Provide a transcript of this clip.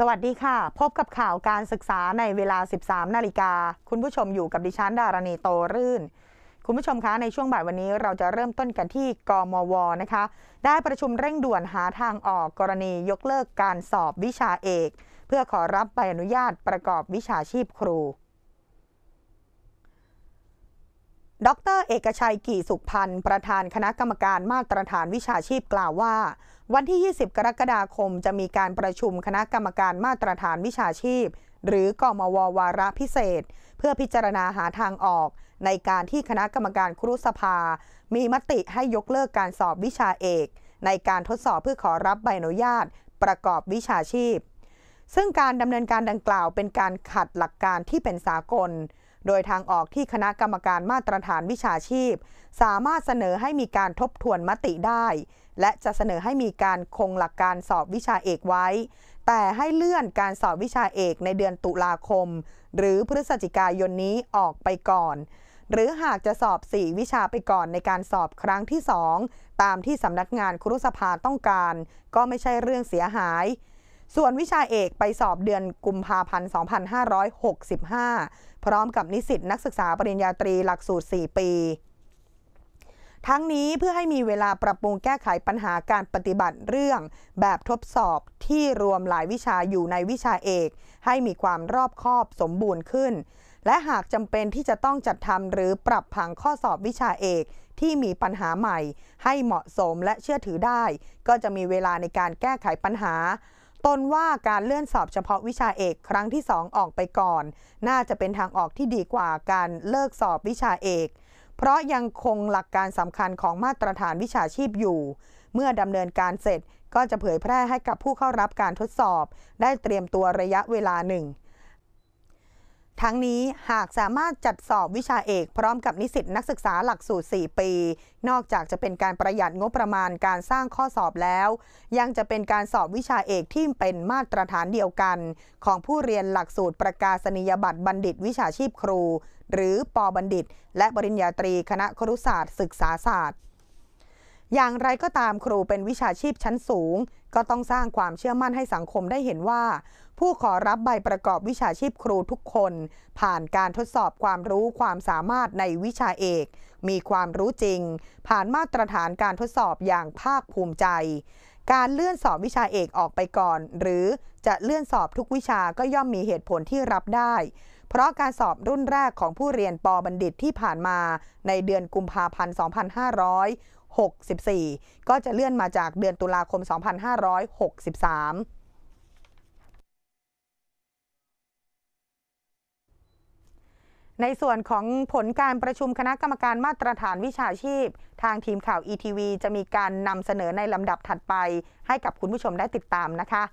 สวัสดีค่ะ พบกับข่าวการศึกษาในเวลา 13 นาฬิกา คุณผู้ชมอยู่กับดิฉันดารณีโตรื่น คุณผู้ชมคะ ในช่วงบ่ายวันนี้เราจะเริ่มต้นกันที่ กมว นะคะ ได้ประชุมเร่งด่วนหาทางออกกรณียกเลิกการสอบวิชาเอก เพื่อขอรับใบอนุญาตประกอบวิชาชีพครู ดร เอกชัยกี่สุขพันธ์ประธานคณะกรรมการมาตรฐานวิชาชีพกล่าวว่าวันที่ 20 กรกฎาคมจะมีการประชุมคณะกรรมการมาตรฐานวิชาชีพ หรือกมววาระพิเศษ เพื่อพิจารณาหาทางออก ในการที่คณะกรรมการครุสภา มีมติให้ยกเลิกการสอบวิชาเอก ในการทดสอบเพื่อขอรับใบอนุญาตประกอบวิชาชีพซึ่งการดำเนินการดังกล่าวเป็นการขัดหลักการที่เป็นสากล โดยทางออกที่คณะกรรมการมาตรฐานวิชาชีพ สามารถเสนอให้มีการทบทวนมติได้ และจะเสนอให้มีการคงหลักการสอบวิชาเอกไว้ แต่ให้เลื่อนการสอบวิชาเอกในเดือนตุลาคม หรือพฤศจิกายนนี้ออกไปก่อน หรือหากจะสอบ4วิชาไปก่อนในการสอบครั้งที่2ตามที่สำนักงานครุสภาต้องการ ก็ไม่ใช่เรื่องเสียหายส่วนวิชาเอกไปสอบเดือนกุมภาพันธ์ 2565 พร้อมกับนิสิตนักศึกษาปริญญาตรีหลักสูตร 4 ปี ทั้งนี้เพื่อให้มีเวลาปรับปรุงแก้ไขปัญหาการปฏิบัติเรื่องแบบทดสอบที่รวมหลายวิชาอยู่ในวิชาเอกให้มีความรอบคอบสมบูรณ์ขึ้น และหากจำเป็นที่จะต้องจัดทำหรือปรับผังข้อสอบวิชาเอกที่มีปัญหาใหม่ ให้เหมาะสมและเชื่อถือได้ ก็จะมีเวลาในการแก้ไขปัญหาตนว่าการเลื่อนสอบเฉพาะวิชาเอกครั้งที่ 2 ออกไปก่อน น่าจะเป็นทางออกที่ดีกว่าการเลิกสอบวิชาเอก เพราะยังคงหลักการสำคัญของมาตรฐานวิชาชีพอยู่ เมื่อดำเนินการเสร็จก็จะเผยแพร่ให้กับผู้เข้ารับการทดสอบ ได้เตรียมตัวระยะเวลาหนึ่งทั้งนี้หากสามารถจัดสอบวิชาเอกพร้อมกับนิสิตนักศึกษาหลักสูตร 4 ปี นอกจากจะเป็นการประหยัดงบประมาณการสร้างข้อสอบแล้ว ยังจะเป็นการสอบวิชาเอกที่เป็นมาตรฐานเดียวกัน ของผู้เรียนหลักสูตรประกาศนียบัตรบัณฑิตวิชาชีพครู หรือปอบัณฑิตและปริญญาตรีคณะครุศาสตร์ศึกษาศาสตร์ อย่างไรก็ตามครูเป็นวิชาชีพชั้นสูงก็ต้องสร้างความเชื่อมั่นให้สังคมได้เห็นว่า ผู้ขอรับใบประกอบวิชาชีพครูทุกคน ผ่านการทดสอบความรู้ความสามารถในวิชาเอก มีความรู้จริง ผ่านมาตรฐานการทดสอบอย่างภาคภูมิใจ การเลื่อนสอบวิชาเอกออกไปก่อน หรือจะเลื่อนสอบทุกวิชาก็ย่อมมีเหตุผลที่รับได้ เพราะการสอบรุ่นแรกของผู้เรียนปบัณฑิตที่ผ่านมาในเดือนกุมภาพันธ์ 2500 2564 ก็จะเลื่อนมาจากเดือนตุลาคม 2563 ในส่วนของผลการประชุมคณะกรรมการมาตรฐานวิชาชีพ ทางทีมข่าว ETV จะมีการนำเสนอในลำดับถัดไปให้กับคุณผู้ชมได้ติดตามนะคะ